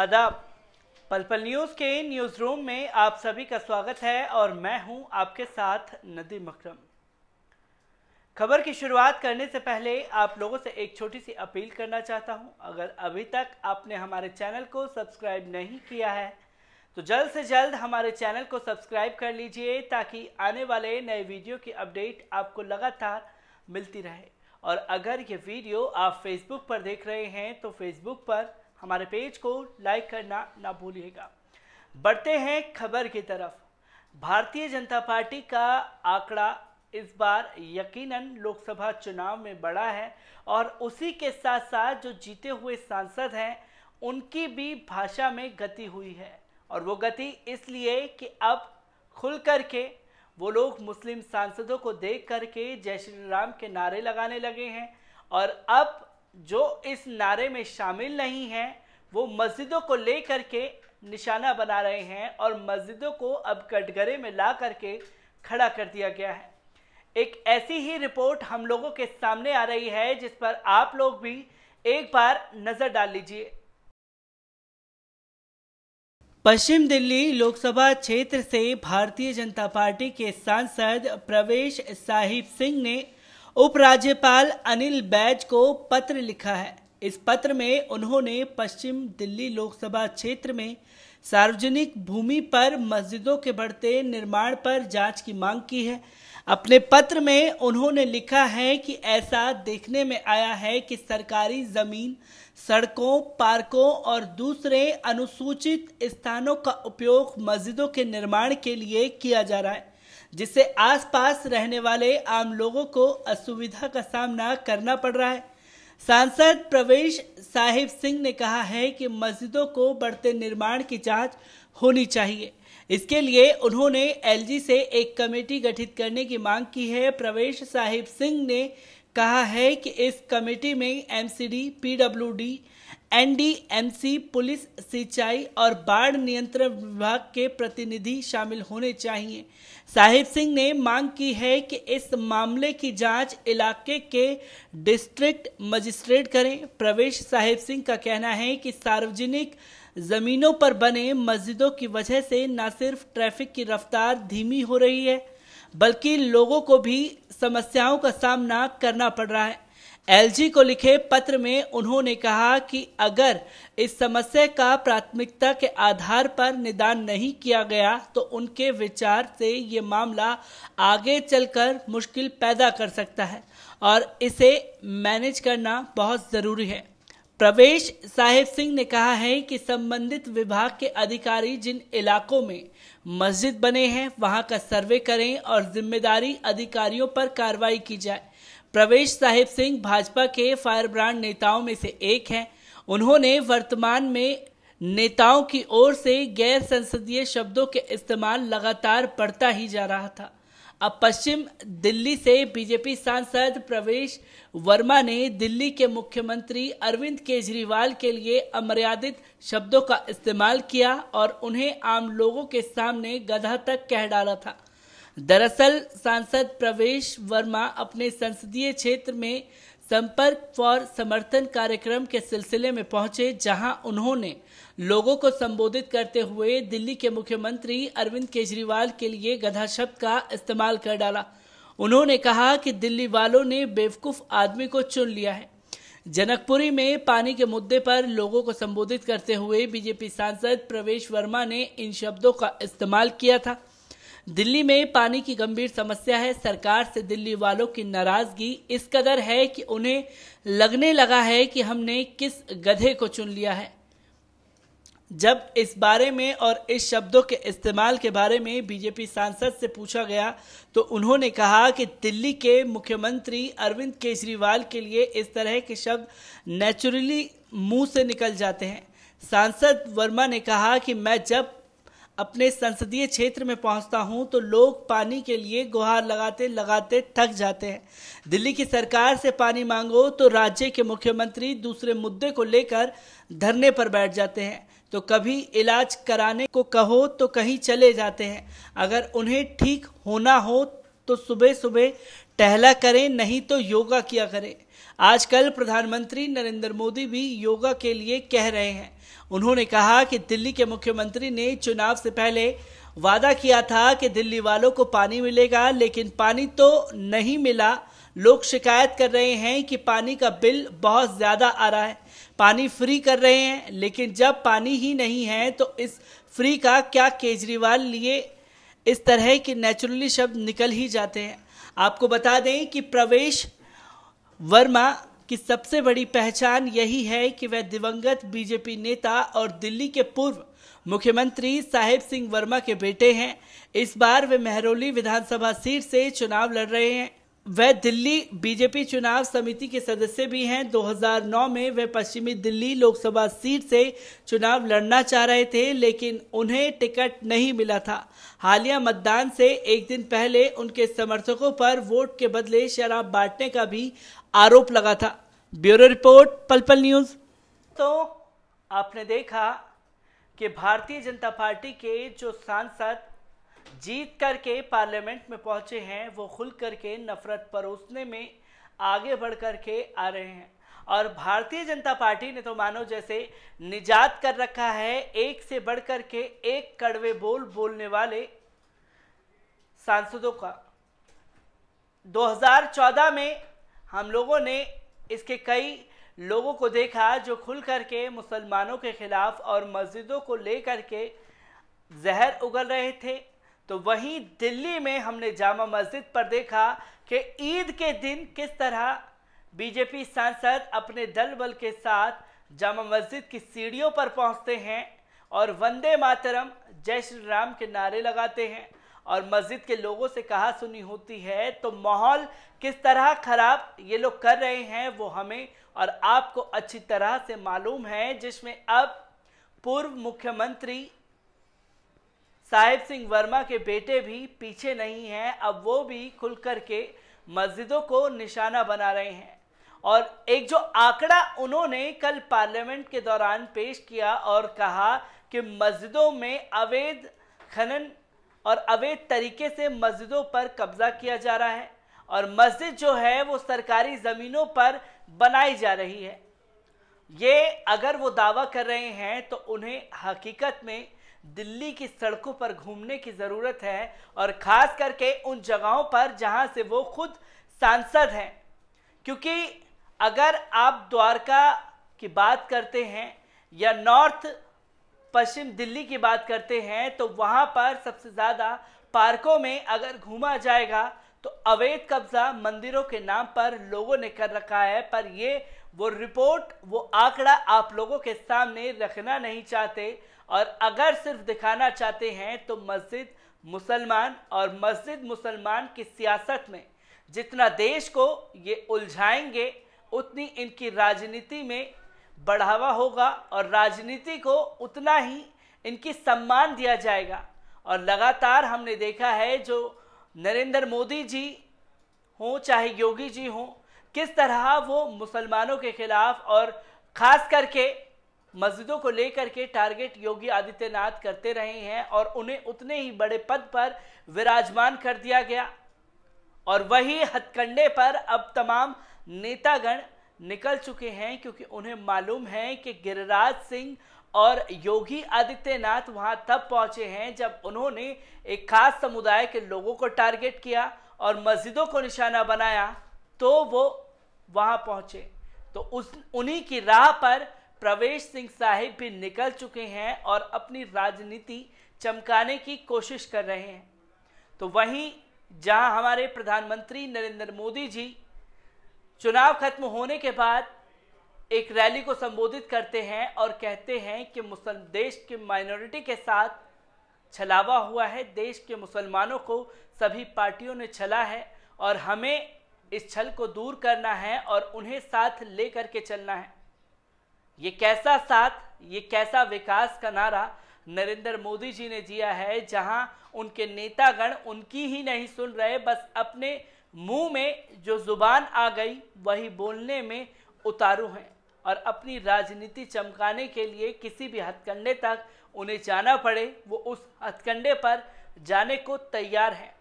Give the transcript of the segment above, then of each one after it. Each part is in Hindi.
आदाब पल पल न्यूज़ के न्यूज़ रूम में आप सभी का स्वागत है और मैं हूं आपके साथ नदीम अकरम खबर की शुरुआत करने से पहले आप लोगों से एक छोटी सी अपील करना चाहता हूं अगर अभी तक आपने हमारे चैनल को सब्सक्राइब नहीं किया है तो जल्द से जल्द हमारे चैनल को सब्सक्राइब कर लीजिए ताकि आने वाले नए वीडियो की अपडेट आपको लगातार मिलती रहे और अगर ये वीडियो आप फेसबुक पर देख रहे हैं तो फेसबुक पर हमारे पेज को लाइक करना ना भूलिएगा बढ़ते हैं खबर की तरफ भारतीय जनता पार्टी का आंकड़ा इस बार यकीनन लोकसभा चुनाव में बड़ा है और उसी के साथ साथ जो जीते हुए सांसद हैं उनकी भी भाषा में गति हुई है और वो गति इसलिए कि अब खुल कर के वो लोग मुस्लिम सांसदों को देख करके जय श्री राम के नारे लगाने लगे हैं और अब जो इस नारे में शामिल नहीं हैं वो मस्जिदों को लेकर के निशाना बना रहे हैं और मस्जिदों को अब कटघरे में ला करके खड़ा कर दिया गया है एक ऐसी ही रिपोर्ट हम लोगों के सामने आ रही है जिस पर आप लोग भी एक बार नजर डाल लीजिए पश्चिम दिल्ली लोकसभा क्षेत्र से भारतीय जनता पार्टी के सांसद प्रवेश साहिब सिंह ने उपराज्यपाल अनिल बैज को पत्र लिखा है इस पत्र में उन्होंने पश्चिम दिल्ली लोकसभा क्षेत्र में सार्वजनिक भूमि पर मस्जिदों के बढ़ते निर्माण पर जांच की मांग की है अपने पत्र में उन्होंने लिखा है कि ऐसा देखने में आया है कि सरकारी जमीन सड़कों पार्कों और दूसरे अनुसूचित स्थानों का उपयोग मस्जिदों के निर्माण के लिए किया जा रहा है जिससे आसपास रहने वाले आम लोगों को असुविधा का सामना करना पड़ रहा है सांसद प्रवेश साहिब सिंह ने कहा है कि मस्जिदों को बढ़ते निर्माण की जांच होनी चाहिए इसके लिए उन्होंने एलजी से एक कमेटी गठित करने की मांग की है प्रवेश साहिब सिंह ने कहा है कि इस कमेटी में एमसीडी पीडब्ल्यूडी एनडीएमसी पुलिस सिंचाई और बाढ़ नियंत्रण विभाग के प्रतिनिधि शामिल होने चाहिए साहिब सिंह ने मांग की है कि इस मामले की जांच इलाके के डिस्ट्रिक्ट मजिस्ट्रेट करें प्रवेश साहिब सिंह का कहना है कि सार्वजनिक जमीनों पर बने मस्जिदों की वजह से न सिर्फ ट्रैफिक की रफ्तार धीमी हो रही है बल्कि लोगों को भी समस्याओं का सामना करना पड़ रहा है एलजी को लिखे पत्र में उन्होंने कहा कि अगर इस समस्या का प्राथमिकता के आधार पर निदान नहीं किया गया तो उनके विचार से ये मामला आगे चलकर मुश्किल पैदा कर सकता है और इसे मैनेज करना बहुत ज़रूरी है प्रवेश साहिब सिंह ने कहा है कि संबंधित विभाग के अधिकारी जिन इलाकों में मस्जिद बने हैं वहां का सर्वे करें और जिम्मेदारी अधिकारियों पर कार्रवाई की जाए प्रवेश साहिब सिंह भाजपा के फायर ब्रांड नेताओं में से एक हैं उन्होंने वर्तमान में नेताओं की ओर से गैर संसदीय शब्दों के इस्तेमाल लगातार बढ़ता ही जा रहा था अब पश्चिम दिल्ली से बीजेपी सांसद प्रवेश वर्मा ने दिल्ली के मुख्यमंत्री अरविंद केजरीवाल के लिए अमर्यादित शब्दों का इस्तेमाल किया और उन्हें आम लोगों के सामने गधा तक कह डाला था दरअसल सांसद प्रवेश वर्मा अपने संसदीय क्षेत्र में संपर्क फॉर समर्थन कार्यक्रम के सिलसिले में पहुंचे जहां उन्होंने लोगों को संबोधित करते हुए दिल्ली के मुख्यमंत्री अरविंद केजरीवाल के लिए गधा शब्द का इस्तेमाल कर डाला उन्होंने कहा कि दिल्ली वालों ने बेवकूफ आदमी को चुन लिया है जनकपुरी में पानी के मुद्दे पर लोगों को संबोधित करते हुए बीजेपी सांसद प्रवेश वर्मा ने इन शब्दों का इस्तेमाल किया था दिल्ली में पानी की गंभीर समस्या है सरकार से दिल्ली वालों की नाराजगी इस कदर है कि उन्हें लगने लगा है कि हमने किस गधे को चुन लिया है जब इस बारे में और इस शब्दों के इस्तेमाल के बारे में बीजेपी सांसद से पूछा गया तो उन्होंने कहा कि दिल्ली के मुख्यमंत्री अरविंद केजरीवाल के लिए इस तरह के शब्द नेचुरली मुंह से निकल जाते हैं सांसद वर्मा ने कहा कि मैं जब अपने संसदीय क्षेत्र में पहुंचता हूं तो लोग पानी के लिए गुहार लगाते लगाते थक जाते हैं दिल्ली की सरकार से पानी मांगो तो राज्य के मुख्यमंत्री दूसरे मुद्दे को लेकर धरने पर बैठ जाते हैं तो कभी इलाज कराने को कहो तो कहीं चले जाते हैं अगर उन्हें ठीक होना हो तो सुबह सुबह टहला करें नहीं तो योगा किया करें आजकल प्रधानमंत्री नरेंद्र मोदी भी योगा के लिए कह रहे हैं उन्होंने कहा कि दिल्ली के मुख्यमंत्री ने चुनाव से पहले वादा किया था कि दिल्ली वालों को पानी मिलेगा लेकिन पानी तो नहीं मिला लोग शिकायत कर रहे हैं कि पानी का बिल बहुत ज़्यादा आ रहा है पानी फ्री कर रहे हैं लेकिन जब पानी ही नहीं है तो इस फ्री का क्या केजरीवाल लिए इस तरह के नेचुरली शब्द निकल ही जाते हैं आपको बता दें कि प्रवेश वर्मा की सबसे बड़ी पहचान यही है कि वह दिवंगत बीजेपी नेता और दिल्ली के पूर्व मुख्यमंत्री साहिब सिंह वर्मा के बेटे हैं इस बार वे मेहरोली विधानसभा सीट से चुनाव लड़ रहे हैं वह दिल्ली बीजेपी चुनाव समिति के सदस्य भी हैं 2009 में वे पश्चिमी दिल्ली लोकसभा सीट से चुनाव लड़ना चाह रहे थे लेकिन उन्हें टिकट नहीं मिला था हालिया मतदान से एक दिन पहले उनके समर्थकों पर वोट के बदले शराब बांटने का भी आरोप लगा था ब्यूरो रिपोर्ट पलपल न्यूज तो आपने देखा कि भारतीय जनता पार्टी के जो सांसद जीत करके पार्लियामेंट में पहुंचे हैं वो खुल करके नफरत परोसने में आगे बढ़ करके आ रहे हैं और भारतीय जनता पार्टी ने तो मानो जैसे निजात कर रखा है एक से बढ़ करके एक कड़वे बोल बोलने वाले सांसदों का 2014 में हम लोगों ने इसके कई लोगों को देखा जो खुल करके मुसलमानों के खिलाफ और मस्जिदों को लेकर के जहर उगल रहे थे तो वहीं दिल्ली में हमने जामा मस्जिद पर देखा कि ईद के दिन किस तरह बीजेपी सांसद अपने दल बल के साथ जामा मस्जिद की सीढ़ियों पर पहुंचते हैं और वंदे मातरम जय श्री राम के नारे लगाते हैं और मस्जिद के लोगों से कहा सुनी होती है तो माहौल किस तरह ख़राब ये लोग कर रहे हैं वो हमें और आपको अच्छी तरह से मालूम है जिसमें अब पूर्व मुख्यमंत्री साहिब सिंह वर्मा के बेटे भी पीछे नहीं हैं अब वो भी खुल कर के मस्जिदों को निशाना बना रहे हैं और एक जो आंकड़ा उन्होंने कल पार्लियामेंट के दौरान पेश किया और कहा कि मस्जिदों में अवैध खनन और अवैध तरीके से मस्जिदों पर कब्जा किया जा रहा है और मस्जिद जो है वो सरकारी ज़मीनों पर बनाई जा रही है ये अगर वो दावा कर रहे हैं तो उन्हें हकीकत में दिल्ली की सड़कों पर घूमने की ज़रूरत है और ख़ास करके उन जगहों पर जहाँ से वो खुद सांसद हैं क्योंकि अगर आप द्वारका की बात करते हैं या नॉर्थ पश्चिम दिल्ली की बात करते हैं तो वहाँ पर सबसे ज़्यादा पार्कों में अगर घूमा जाएगा तो अवैध कब्जा मंदिरों के नाम पर लोगों ने कर रखा है पर ये वो रिपोर्ट वो आंकड़ा आप लोगों के सामने रखना नहीं चाहते और अगर सिर्फ दिखाना चाहते हैं तो मस्जिद मुसलमान और मस्जिद मुसलमान की सियासत में जितना देश को ये उलझाएंगे उतनी इनकी राजनीति में बढ़ावा होगा और राजनीति को उतना ही इनकी सम्मान दिया जाएगा और लगातार हमने देखा है जो नरेंद्र मोदी जी हों चाहे योगी जी हों किस तरह वो मुसलमानों के खिलाफ और ख़ास करके मस्जिदों को लेकर के टारगेट योगी आदित्यनाथ करते रहे हैं और उन्हें उतने ही बड़े पद पर विराजमान कर दिया गया और वही हथकंडे पर अब तमाम नेतागण निकल चुके हैं क्योंकि उन्हें मालूम है कि गिरिराज सिंह और योगी आदित्यनाथ वहां तब पहुंचे हैं जब उन्होंने एक खास समुदाय के लोगों को टारगेट किया और मस्जिदों को निशाना बनाया तो वो वहां पहुंचे तो उस उन्हीं की राह पर प्रवेश सिंह साहिब भी निकल चुके हैं और अपनी राजनीति चमकाने की कोशिश कर रहे हैं तो वहीं जहां हमारे प्रधानमंत्री नरेंद्र मोदी जी चुनाव खत्म होने के बाद एक रैली को संबोधित करते हैं और कहते हैं कि मुसल देश के माइनॉरिटी के साथ छलावा हुआ है देश के मुसलमानों को सभी पार्टियों ने छला है और हमें इस छल को दूर करना है और उन्हें साथ लेकर के चलना है ये कैसा साथ ये कैसा विकास का नारा नरेंद्र मोदी जी ने दिया है जहां उनके नेतागण उनकी ही नहीं सुन रहे बस अपने मुंह में जो जुबान आ गई वही बोलने में उतारू हैं और अपनी राजनीति चमकाने के लिए किसी भी हथकंडे तक उन्हें जाना पड़े वो उस हथकंडे पर जाने को तैयार हैं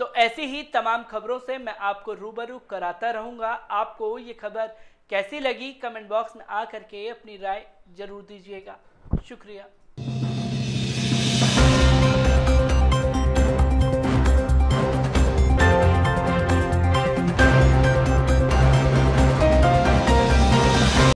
तो ऐसी ही तमाम खबरों से मैं आपको रूबरू कराता रहूँगा आपको ये खबर कैसी लगी कमेंट बॉक्स में आकर के अपनी राय जरूर दीजिएगा शुक्रिया